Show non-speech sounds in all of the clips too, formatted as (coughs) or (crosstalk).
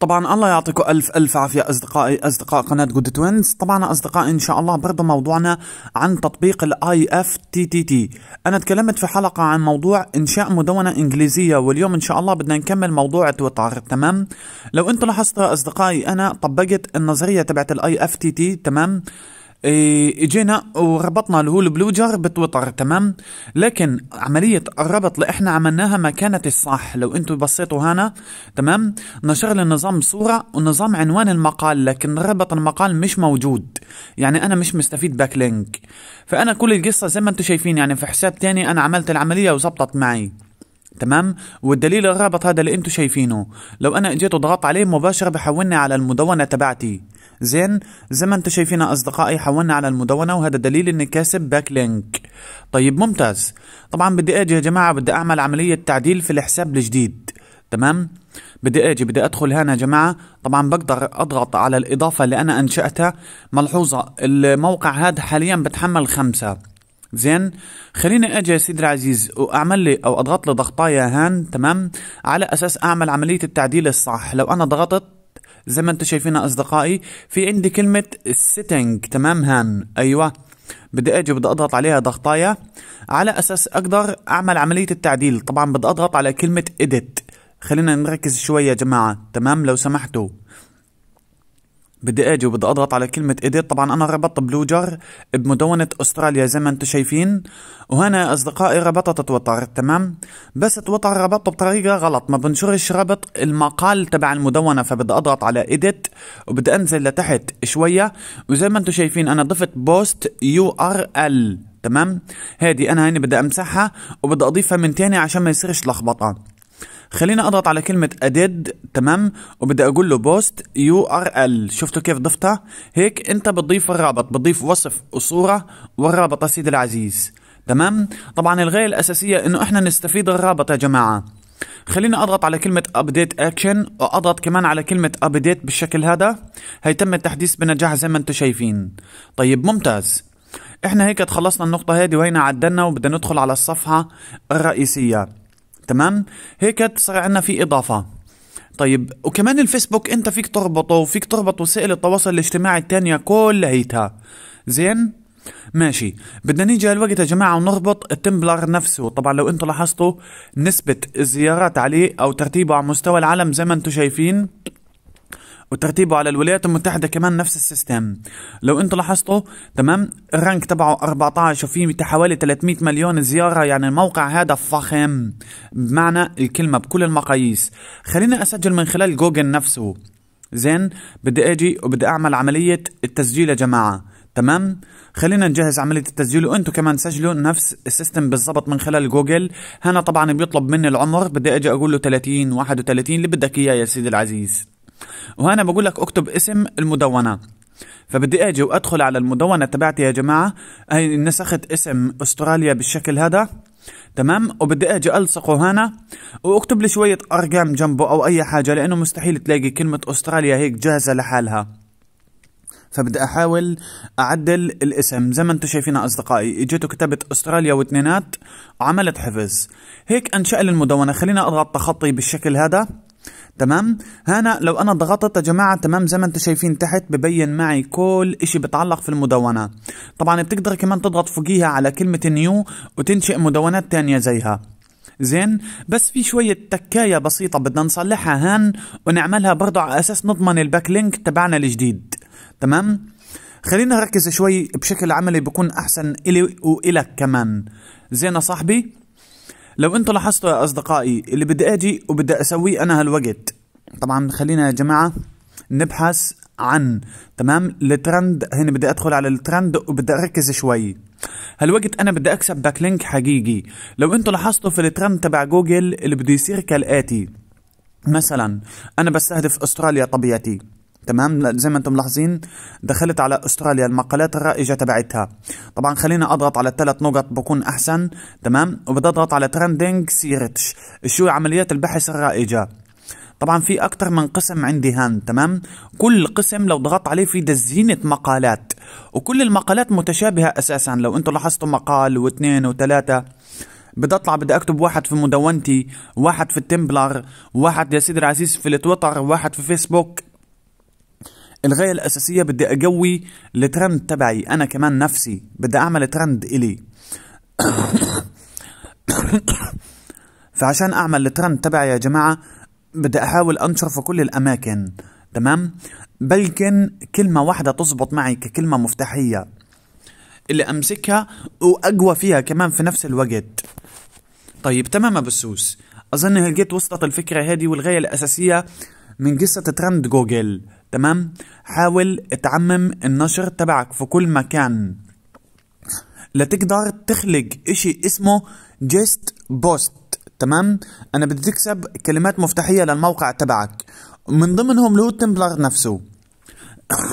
طبعا الله يعطيكم ألف ألف عافية أصدقائي أصدقاء قناة جود توينز طبعا أصدقائي إن شاء الله برضه موضوعنا عن تطبيق الاي اف تي تي تي أنا تكلمت في حلقة عن موضوع إنشاء مدونة إنجليزية واليوم إن شاء الله بدنا نكمل موضوع تويتر تمام لو أنتم لاحظتوا أصدقائي أنا طبقت النظرية تبعت الاي اف تي تي تمام إيه اجينا وربطنا اللي هو البلوجر بتويتر تمام لكن عملية الربط اللي احنا عملناها ما كانت الصح لو انتم بصيتوا هنا تمام نشر للنظام صورة ونظام عنوان المقال لكن ربط المقال مش موجود يعني انا مش مستفيد باك لينك فانا كل القصة زي ما انتم شايفين يعني في حساب تاني انا عملت العملية وزبطت معي تمام والدليل الرابط هذا اللي انتم شايفينه لو انا اجيت وضغطت عليه مباشرة بحولني على المدونة تبعتي زين زي ما انتم شايفين اصدقائي حولنا على المدونه وهذا دليل اني كاسب باك لينك طيب ممتاز طبعا بدي اجي يا جماعه بدي اعمل عمليه تعديل في الحساب الجديد تمام بدي اجي بدي ادخل هنا يا جماعه طبعا بقدر اضغط على الاضافه اللي انا انشاتها ملحوظه الموقع هذا حاليا بتحمل خمسة زين خليني اجي يا سيدي العزيز واعمل لي او اضغط لي ضغطايه هان تمام على اساس اعمل عمليه التعديل الصح لو انا ضغطت زي ما انتم شايفين اصدقائي في عندي كلمه سيتنج تمام هان ايوه بدي اجي بدي اضغط عليها ضغطايه على اساس اقدر اعمل عمليه التعديل طبعا بدي اضغط على كلمه اديت خلينا نركز شويه يا جماعه تمام لو سمحتوا بدي اجي وبدي اضغط على كلمة ايديت طبعا انا ربطت بلوجر بمدونة استراليا زي ما انتم شايفين وهنا اصدقائي ربطت توتر تمام بس توتر ربطته بطريقة غلط ما بنشرش ربط المقال تبع المدونة فبدي اضغط على ايديت وبدي انزل لتحت شوية وزي ما انتم شايفين انا ضفت بوست يو ار ال تمام هادي انا هاني بدي امسحها وبدي اضيفها من تاني عشان ما يصيرش لخبطه خلينا اضغط على كلمة اديد تمام وبدي اقول له بوست يو ار ال شفتوا كيف ضفتها هيك انت بتضيف الرابط بتضيف وصف وصورة والرابط سيدي العزيز تمام طبعا الغاية الاساسية انه احنا نستفيد الرابط يا جماعة خلينا اضغط على كلمة ابديت اكشن واضغط كمان على كلمة ابديت بالشكل هذا هيتم التحديث بنجاح زي ما انتم شايفين طيب ممتاز احنا هيك تخلصنا النقطة هذه وهنا عدلنا وبدنا ندخل على الصفحة الرئيسية تمام هيك صار عندنا في اضافه طيب وكمان الفيسبوك انت فيك تربطه وفيك تربط وسائل التواصل الاجتماعي التانية كلها زين ماشي بدنا نيجي هالوقت يا جماعة ونربط التمبلر نفسه طبعا لو انتم لاحظتوا نسبة الزيارات عليه او ترتيبه على مستوى العالم زي ما انتم شايفين وترتيبه على الولايات المتحده كمان نفس السيستم لو انتم لاحظتوا تمام الرانك تبعه 14 وفي حوالي 300 مليون زياره يعني الموقع هذا فخم بمعنى الكلمه بكل المقاييس خليني اسجل من خلال جوجل نفسه زين بدي اجي وبدي اعمل عمليه التسجيل يا جماعه تمام خلينا نجهز عمليه التسجيل وانتم كمان سجلوا نفس السيستم بالضبط من خلال جوجل هنا طبعا بيطلب مني العمر بدي اجي اقول له 30 31 اللي بدك اياه يا سيدي العزيز وهنا بقول لك اكتب اسم المدونه فبدي اجي وادخل على المدونه تبعتي يا جماعه هي نسخت اسم استراليا بالشكل هذا تمام وبدي اجي الصقه هنا واكتب لي شويه ارقام جنبه او اي حاجه لانه مستحيل تلاقي كلمه استراليا هيك جاهزه لحالها فبدي احاول اعدل الاسم زي ما انتم شايفين اصدقائي اجيت وكتبت استراليا واثنينات وعملت حفظ هيك انشا لي المدونه خلينا اضغط تخطي بالشكل هذا تمام هنا لو انا ضغطت يا جماعه تمام زي ما انتم شايفين تحت ببين معي كل إشي بتعلق في المدونه طبعا بتقدر كمان تضغط فوقيها على كلمه نيو وتنشئ مدونات تانية زيها زين بس في شوية تكاية بسيطة بدنا نصلحها هان ونعملها برضه على أساس نضمن الباك لينك تبعنا الجديد تمام خلينا نركز شوي بشكل عملي بكون أحسن إلي وإلك كمان زين يا صاحبي لو انتم لاحظتوا يا اصدقائي اللي بدي اجي وبدي اسويه انا هالوقت طبعا خلينا يا جماعه نبحث عن تمام الترند هنا بدي ادخل على الترند وبدي اركز شوي هالوقت انا بدي اكسب باك لينك حقيقي لو انتم لاحظتوا في الترند تبع جوجل اللي بده يصير كالاتي مثلا انا بستهدف استراليا طبيعتي تمام زي ما انتم ملاحظين دخلت على استراليا المقالات الرائجه تبعتها طبعا خلينا اضغط على الثلاث نقط بكون احسن تمام وبضغط على ترندنج سيرتش شو عمليات البحث الرائجه طبعا في اكثر من قسم عندي هان تمام كل قسم لو ضغطت عليه في دزينه مقالات وكل المقالات متشابهه اساسا لو انتم لاحظتوا مقال واثنين وثلاثه بدي اطلع بدي اكتب واحد في مدونتي واحد في التمبلر واحد يا سيدي العزيز في التويتر واحد في فيسبوك الغايه الاساسيه بدي اقوي الترند تبعي انا كمان نفسي بدي اعمل ترند الي (coughs) فعشان اعمل الترند تبعي يا جماعه بدي احاول انشر في كل الاماكن تمام بلكن كلمه واحده تزبط معي ككلمه مفتاحيه اللي امسكها واقوى فيها كمان في نفس الوقت طيب تمام ابو السوس اظن هلقيت وصلت الفكره هذه والغايه الاساسيه من قصة ترند جوجل تمام حاول تعمم النشر تبعك في كل مكان لتقدر تخلق اشي اسمه جيست بوست تمام انا بدي تكسب كلمات مفتاحية للموقع تبعك من ضمنهم لو تمبلر نفسه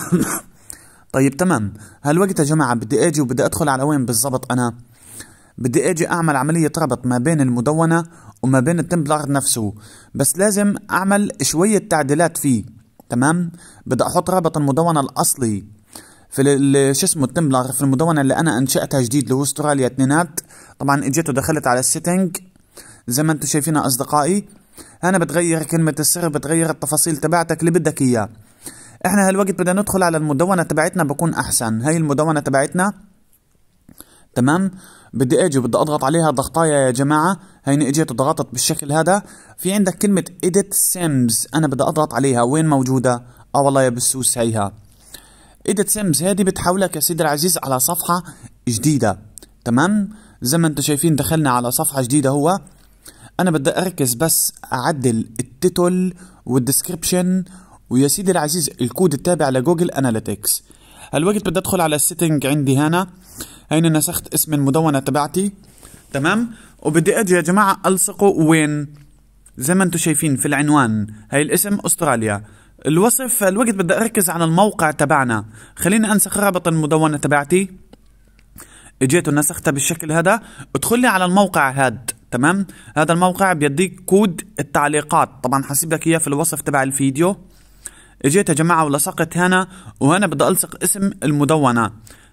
(coughs) طيب تمام هالوقت يا جماعة بدي اجي وبدي ادخل على وين بالضبط انا بدي اجي اعمل عملية ربط ما بين المدونة وما بين التمبلر نفسه بس لازم اعمل شوية تعديلات فيه تمام بدي احط رابط المدونة الاصلي في شو اسمه التمبلر في المدونة اللي انا انشأتها جديد اللي هو استراليا اتنينات طبعا اجيت ودخلت على السيتنج زي ما انتم شايفين اصدقائي انا بتغير كلمة السر بتغير التفاصيل تبعتك اللي بدك اياه احنا هالوقت بدنا ندخل على المدونة تبعتنا بكون احسن هاي المدونة تبعتنا تمام بدي اجي بدي اضغط عليها ضغطايا يا جماعه هيني اجيت وضغطت بالشكل هذا في عندك كلمه edit sims انا بدي اضغط عليها وين موجوده اه والله يا بسوس هيها edit sims هذه بتحولك يا سيدي العزيز على صفحه جديده تمام زي ما انتم شايفين دخلنا على صفحه جديده هو انا بدي اركز بس اعدل التيتل والديسكربشن ويا سيدي العزيز الكود التابع لجوجل اناليتكس الوقت بدي ادخل على السيتنج عندي هنا هنا نسخت اسم المدونه تبعتي تمام وبدي اجي يا جماعه الصقه وين زي ما انتم شايفين في العنوان هاي الاسم استراليا الوصف الوقت بدي اركز على الموقع تبعنا خليني انسخ رابط المدونه تبعتي اجيت ونسختها بالشكل هذا ادخل لي على الموقع هاد تمام هذا الموقع بيديك كود التعليقات طبعا حسيب لك اياه في الوصف تبع الفيديو اجيت يا جماعه ولصقت هنا وهنا بدي الصق اسم المدونه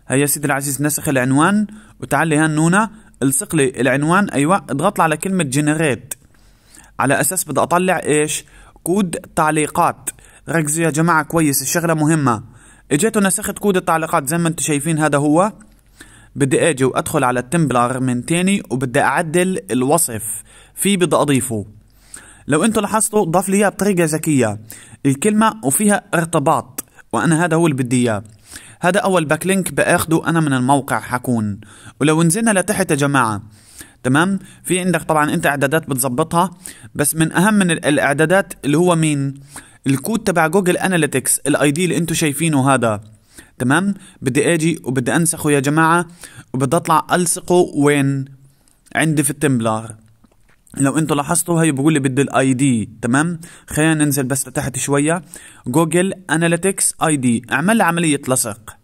هيا سيدي العزيز نسخ العنوان وتعالي هان نونا الصق لي العنوان ايوه اضغط على كلمه جنريت على اساس بدي اطلع ايش كود تعليقات ركزوا يا جماعه كويس الشغله مهمه اجيت ونسخت كود التعليقات زي ما انتم شايفين هذا هو بدي اجي وادخل على التمبلر من تاني وبدي اعدل الوصف في بدي اضيفه لو انتم لاحظتوا ضاف لي اياها بطريقه ذكيه الكلمه وفيها ارتباط وانا هذا هو اللي بدي اياه هذا اول باك لينك باخده انا من الموقع حكون ولو نزلنا لتحت يا جماعه تمام في عندك طبعا انت اعدادات بتظبطها بس من اهم من الاعدادات اللي هو مين الكود تبع جوجل اناليتكس الاي دي اللي انتم شايفينه هذا تمام بدي اجي وبدي انسخه يا جماعه وبدي اطلع الصقه وين عندي في التمبلر لو انتم لاحظتوا هي بقول لي بدي الاي دي تمام خلينا ننزل بس لتحت شويه جوجل اناليتكس اي دي اعمل لي عمليه لصق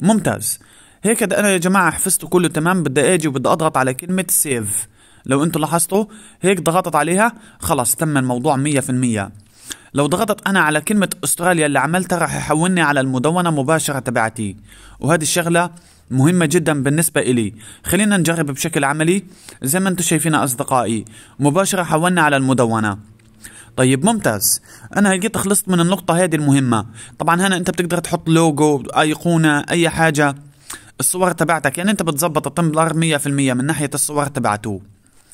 ممتاز هيك انا يا جماعه حفظته كله تمام بدي اجي وبدي اضغط على كلمه سيف لو انتم لاحظتوا هيك ضغطت عليها خلص تم الموضوع 100% لو ضغطت انا على كلمه استراليا اللي عملتها راح يحولني على المدونه مباشره تبعتي وهذه الشغله مهمة جدا بالنسبة إلي خلينا نجرب بشكل عملي زي ما انتم شايفين أصدقائي مباشرة حولنا على المدونة طيب ممتاز انا هلقيت خلصت من النقطه هذه المهمه طبعا هنا انت بتقدر تحط لوجو ايقونه اي حاجه الصور تبعتك يعني انت بتظبط التمبلر 100% من ناحيه الصور تبعته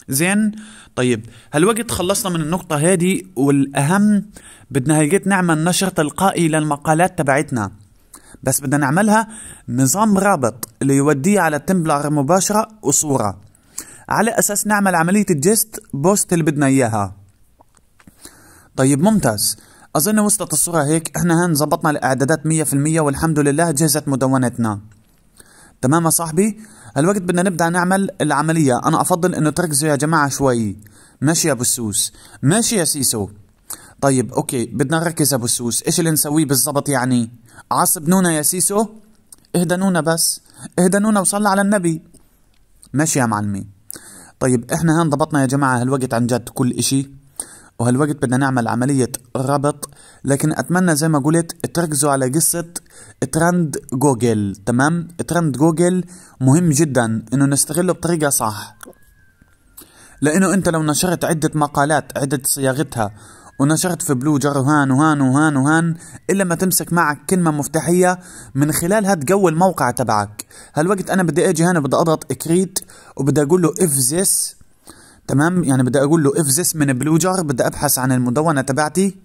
زين طيب هالوقت خلصنا من النقطة هذه والأهم بدنا هلقيت نعمل نشر تلقائي للمقالات تبعتنا بس بدنا نعملها نظام رابط اللي يوديه على التمبلر مباشرة وصورة على أساس نعمل عملية الجست بوست اللي بدنا إياها طيب ممتاز أظن وصلت الصورة هيك إحنا هان ظبطنا الإعدادات 100% والحمد لله جهزت مدونتنا تمام يا صاحبي الوقت بدنا نبدأ نعمل العملية أنا أفضل إنه تركزوا يا جماعة شوي ماشي يا بسوس ماشي يا سيسو طيب أوكي بدنا نركز يا بسوس إيش اللي نسويه بالضبط يعني عصبنونا يا سيسو اهدنونا بس اهدنونا وصلى على النبي ماشي يا معلمي طيب احنا هان ضبطنا يا جماعة هالوقت عن جد كل اشي وهالوقت بدنا نعمل عملية ربط لكن اتمنى زي ما قلت تركزوا على قصة ترند جوجل تمام ترند جوجل مهم جدا انه نستغله بطريقة صح لانه انت لو نشرت عدة مقالات عدة صياغتها ونشرت في بلو جر وهان وهان وهان وهان إلا ما تمسك معك كلمة مفتاحية من خلالها تقوي الموقع تبعك هالوقت أنا بدي أجي هنا بدي أضغط كريت وبدي أقول له إف ذس تمام يعني بدي أقول له إف ذس من بلو جر بدي أبحث عن المدونة تبعتي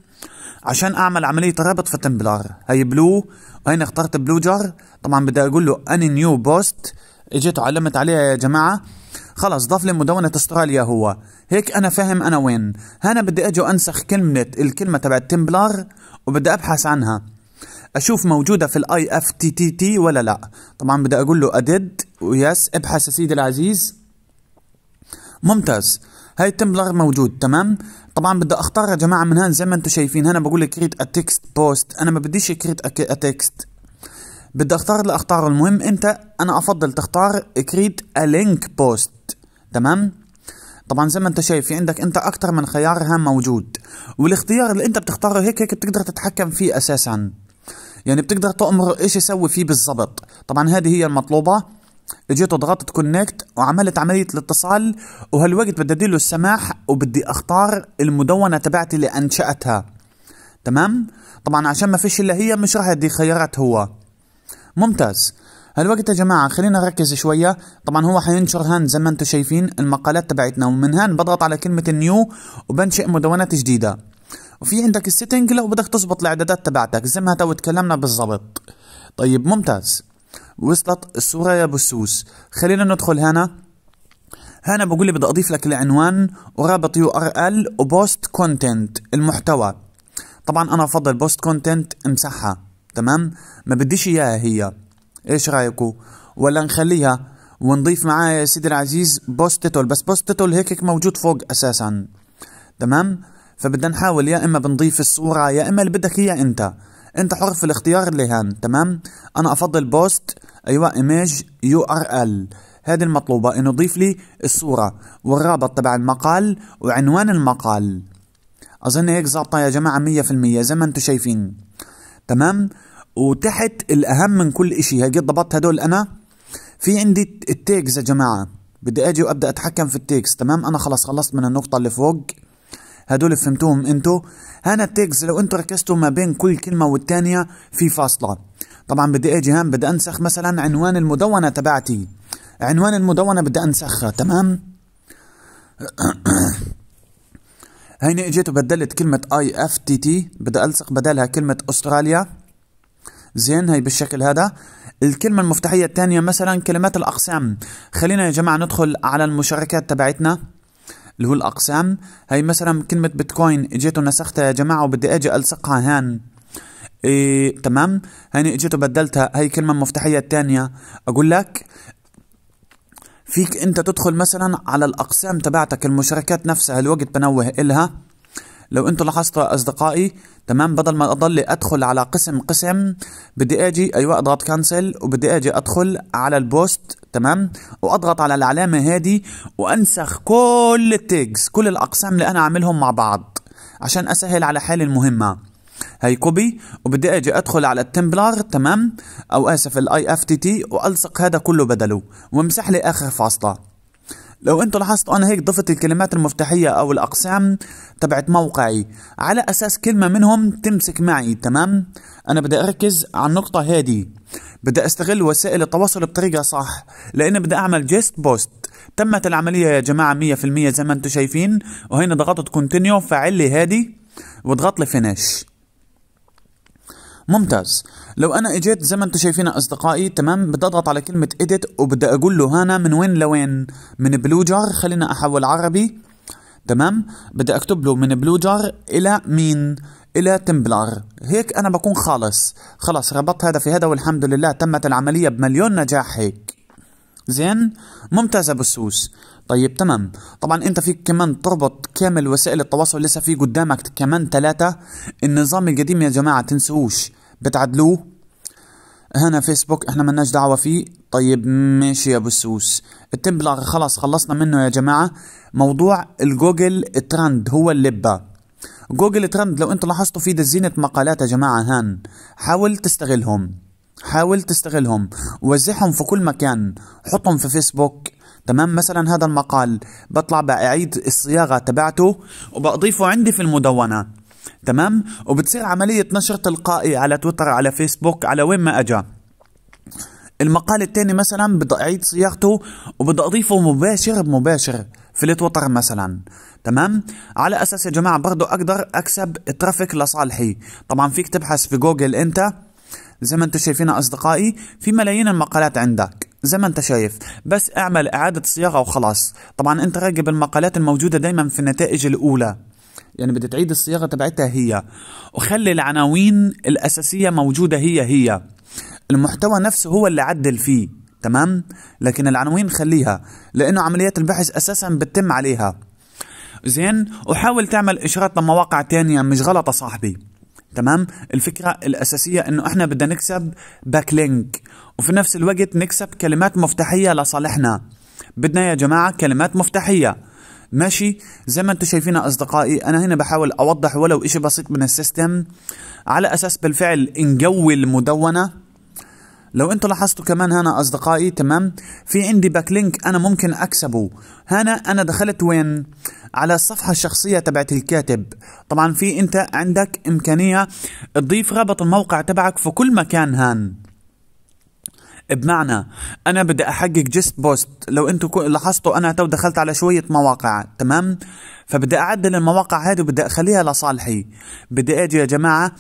عشان اعمل عمليه رابط في تمبلر هي بلو وهنا اخترت بلو جر طبعا بدي اقول له اني نيو بوست اجيت وعلمت عليها يا جماعه خلص ضاف لي مدونه استراليا هو هيك انا فاهم انا وين هنا بدي اجي انسخ كلمه الكلمه تبعت تمبلر وبدي ابحث عنها اشوف موجوده في الاي اف تي تي تي ولا لا طبعا بدي اقول له ادد ويس ابحث يا سيدي العزيز ممتاز هاي تمبلر موجود تمام طبعا بدي اختار يا جماعه من هان زي ما انتم شايفين هنا بقول لك كريت اتكست بوست انا ما بديش كريت اتكست بدي اختار اللي اختاره المهم انت انا افضل تختار كريت ا لينك بوست تمام طبعا زي ما انت شايف في عندك انت اكتر من خيار هام موجود والاختيار اللي انت بتختاره هيك هيك بتقدر تتحكم فيه اساسا يعني بتقدر تأمر ايش يسوي فيه بالضبط طبعا هذه هي المطلوبة اجيت وضغطت كونكت وعملت عملية الاتصال وهالوقت بدي اديله السماح وبدي اختار المدونة تبعتي اللي انشأتها تمام طبعا عشان ما فيش الا هي مش راح ادي خيارات هو ممتاز هالوقت يا جماعة خلينا نركز شوية طبعا هو حينشر هان زي ما انتم شايفين المقالات تبعتنا ومن هان بضغط على كلمة نيو وبنشئ مدونات جديدة وفي عندك السيتنج لو بدك تظبط الاعدادات تبعتك زي ما تو تكلمنا بالضبط طيب ممتاز وصلت الصورة يا بسوس خلينا ندخل هنا هنا بقول لي بدي اضيف لك العنوان ورابط يو ار ال وبوست كونتنت المحتوى طبعا انا افضل بوست كونتنت امسحها تمام ما بديش اياها هي ايش رايكو ولا نخليها ونضيف معاه يا سيدي العزيز بوست تيتل بس بوست تيتل هيك موجود فوق اساسا تمام فبدنا نحاول يا اما بنضيف الصوره يا اما اللي بدك اياه انت انت حر في الاختيار اللي هان تمام انا افضل بوست ايوه ايميج يو ار ال هذه المطلوبة انه ضيف لي الصورة والرابط تبع المقال وعنوان المقال اظن هيك زبطة يا جماعة 100% زي ما انتم شايفين تمام وتحت الأهم من كل شيء هيك ضبطت هدول أنا في عندي التيكس يا جماعة بدي أجي وأبدأ أتحكم في التيكس تمام أنا خلص خلصت من النقطة اللي فوق هدول فهمتوهم انتو هنا التيكس لو انتو ركزتوا ما بين كل كلمة والثانيه في فاصلة طبعا بدي اجي هان بدي انسخ مثلا عنوان المدونة تبعتي عنوان المدونة بدي انسخها تمام (coughs) هيني اجيت وبدلت كلمة اي اف تي تي بدي الصق بدالها كلمة استراليا زين هي بالشكل هذا الكلمة المفتاحية الثانية مثلا كلمات الأقسام خلينا يا جماعة ندخل على المشاركات تبعتنا اللي هو الأقسام هي مثلا كلمة بيتكوين اجيت ونسختها يا جماعة وبدي اجي ألصقها هان إيه تمام هاني اجيت وبدلتها هي كلمة مفتاحية الثانية أقول لك فيك أنت تدخل مثلا على الأقسام تبعتك المشاركات نفسها الوقت بنوه إلها لو انتم لاحظتوا اصدقائي تمام بدل ما اضل ادخل على قسم قسم بدي اجي ايوه اضغط كانسل وبدي اجي ادخل على البوست تمام واضغط على العلامه هذه وانسخ كل التيجز كل الاقسام اللي انا عاملهم مع بعض عشان اسهل على حالي المهمه هي كوبي وبدي اجي ادخل على التمبلر تمام او اسف الاي اف تي تي والصق هذا كله بدله وامسح لي اخر فاصله لو انتم لاحظتوا انا هيك ضفت الكلمات المفتاحية او الاقسام تبعت موقعي على اساس كلمة منهم تمسك معي تمام انا بدي اركز على النقطة هذه بدي استغل وسائل التواصل بطريقة صح لان بدي اعمل جيست بوست تمت العملية يا جماعة 100% زي ما انتم شايفين وهنا ضغطت كونتينيو فعل لي هذه واضغط لي فينيش ممتاز لو انا اجيت زي ما انتم شايفين اصدقائي تمام بدي اضغط على كلمه اديت وبدي اقول له هنا من وين لوين من بلوجر خلينا احول عربي تمام بدي اكتب له من بلوجر الى مين الى تمبلر هيك انا بكون خالص خلاص ربطت هذا في هذا والحمد لله تمت العمليه بمليون نجاح هيك زين ممتاز ابو السوس طيب تمام طبعا انت فيك كمان تربط كامل وسائل التواصل لسه في قدامك كمان ثلاثة النظام القديم يا جماعة تنسوش بتعدلوه هنا فيسبوك احنا مناش دعوة فيه طيب ماشي يا بسوس التمبلغ خلاص خلصنا منه يا جماعة موضوع الجوجل ترند هو اللبة جوجل ترند لو انت لاحظتوا في دزينة مقالات يا جماعة هان حاول تستغلهم حاول تستغلهم وزعهم في كل مكان حطهم في فيسبوك تمام مثلا هذا المقال بطلع بعيد الصياغه تبعته وبضيفه عندي في المدونه تمام وبتصير عمليه نشر تلقائي على تويتر على فيسبوك على وين ما اجى المقال الثاني مثلا بدي اعيد صياغته وبدي اضيفه مباشر بمباشر في التويتر مثلا تمام على اساس يا جماعه برضه اقدر اكسب ترافيك لصالحي طبعا فيك تبحث في جوجل انت زي ما انتم شايفين اصدقائي في ملايين المقالات عندك زي ما انت شايف بس اعمل اعادة صياغة وخلاص طبعا انت راقب المقالات الموجودة دايما في النتائج الاولى يعني بدي تعيد الصياغة تبعتها هي وخلي العناوين الأساسية موجودة هي هي المحتوى نفسه هو اللي عدل فيه تمام لكن العناوين خليها لأنه عمليات البحث أساسا بتتم عليها زين وحاول تعمل إشارات لمواقع تانية مش غلط صاحبي تمام الفكرة الأساسية أنه إحنا بدنا نكسب باك لينك وفي نفس الوقت نكسب كلمات مفتاحية لصالحنا بدنا يا جماعة كلمات مفتاحية ماشي زي ما انتم شايفين اصدقائي انا هنا بحاول اوضح ولو اشي بسيط من السيستم على اساس بالفعل نجوي المدونة لو انتم لاحظتوا كمان هنا اصدقائي تمام في عندي باك لينك انا ممكن اكسبه هنا انا دخلت وين على الصفحة الشخصية تبعت الكاتب طبعا في انت عندك امكانية تضيف رابط الموقع تبعك في كل مكان هان بمعنى انا بدي احقق جست بوست لو انتم لاحظتوا انا تو دخلت على شويه مواقع تمام فبدي اعدل المواقع هذه وبدي اخليها لصالحي بدي اجي يا جماعه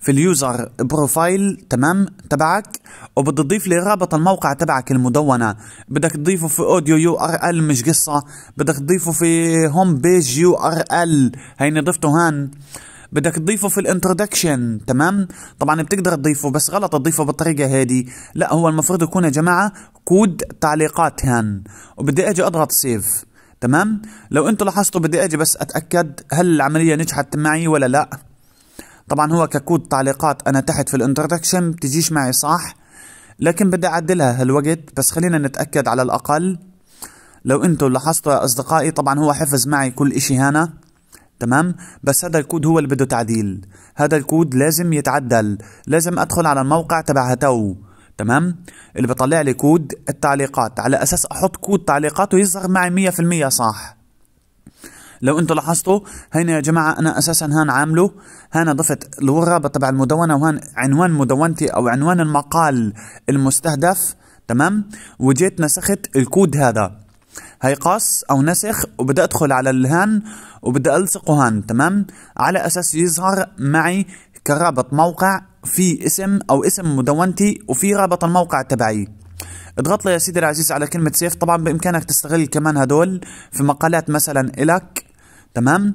في اليوزر بروفايل تمام تبعك وبدي تضيف لي رابط الموقع تبعك المدونه بدك تضيفه في اوديو يو ار ال مش قصه بدك تضيفه في هوم بيج يو ار ال هيني ضفته هان بدك تضيفه في الانترودكشن تمام طبعا بتقدر تضيفه بس غلط تضيفه بالطريقه هذه لا هو المفروض يكون يا جماعه كود تعليقات هان وبدي اجي اضغط سيف تمام لو انتم لاحظتوا بدي اجي بس اتاكد هل العمليه نجحت معي ولا لا طبعا هو ككود تعليقات انا تحت في الانترودكشن بتجيش معي صح لكن بدي اعدلها هالوقت بس خلينا نتاكد على الاقل لو انتم لاحظتوا يا اصدقائي طبعا هو حفظ معي كل اشي هنا تمام بس هذا الكود هو اللي بده تعديل هذا الكود لازم يتعدل لازم ادخل على الموقع تبع هتو تمام اللي بطلع لي كود التعليقات على اساس احط كود تعليقات ويظهر معي 100% صح لو انتم لاحظتوا هنا يا جماعه انا اساسا هان عامله هان ضفت الغرابه تبع المدونه وهان عنوان مدونتي او عنوان المقال المستهدف تمام وجيت نسخت الكود هذا هيقاس او نسخ وبدي ادخل على الهان وبدي الصقه هان تمام على اساس يظهر معي كرابط موقع في اسم او اسم مدونتي وفي رابط الموقع تبعي اضغط لي يا سيدي العزيز على كلمة سيف طبعا بامكانك تستغل كمان هدول في مقالات مثلا الك تمام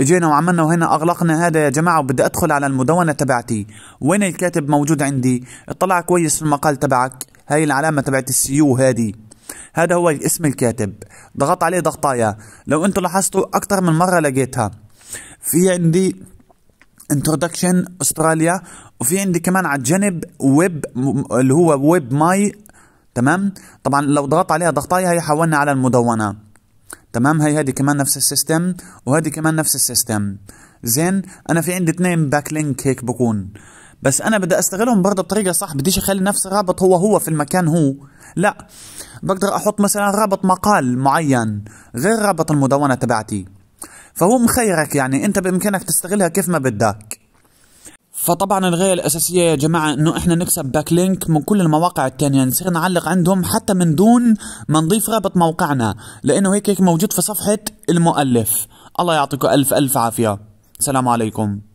اجينا وعملنا وهنا اغلقنا هذا يا جماعه وبدي ادخل على المدونه تبعتي وين الكاتب موجود عندي اطلع كويس في المقال تبعك هاي العلامه تبعت السيو هذه هذا هو اسم الكاتب ضغط عليه ضغطايا لو انتم لاحظتوا اكثر من مره لقيتها في عندي انتروداكشن استراليا وفي عندي كمان على الجنب ويب اللي هو ويب ماي تمام طبعا لو ضغطت عليها ضغطايا هي حولنا على المدونه تمام هي هذه كمان نفس السيستم وهذه كمان نفس السيستم زين انا في عندي اثنين باك لينك هيك بكون بس انا بدي استغلهم برضه بطريقه صح بديش اخلي نفس الرابط هو هو في المكان هو لا بقدر احط مثلا رابط مقال معين غير رابط المدونه تبعتي فهو مخيرك يعني انت بامكانك تستغلها كيف ما بدك فطبعا الغاية الأساسية يا جماعة إنه إحنا نكسب باك لينك من كل المواقع التانية نصير نعلق عندهم حتى من دون ما نضيف رابط موقعنا لأنه هيك هيك موجود في صفحة المؤلف الله يعطيكم ألف ألف عافية سلام عليكم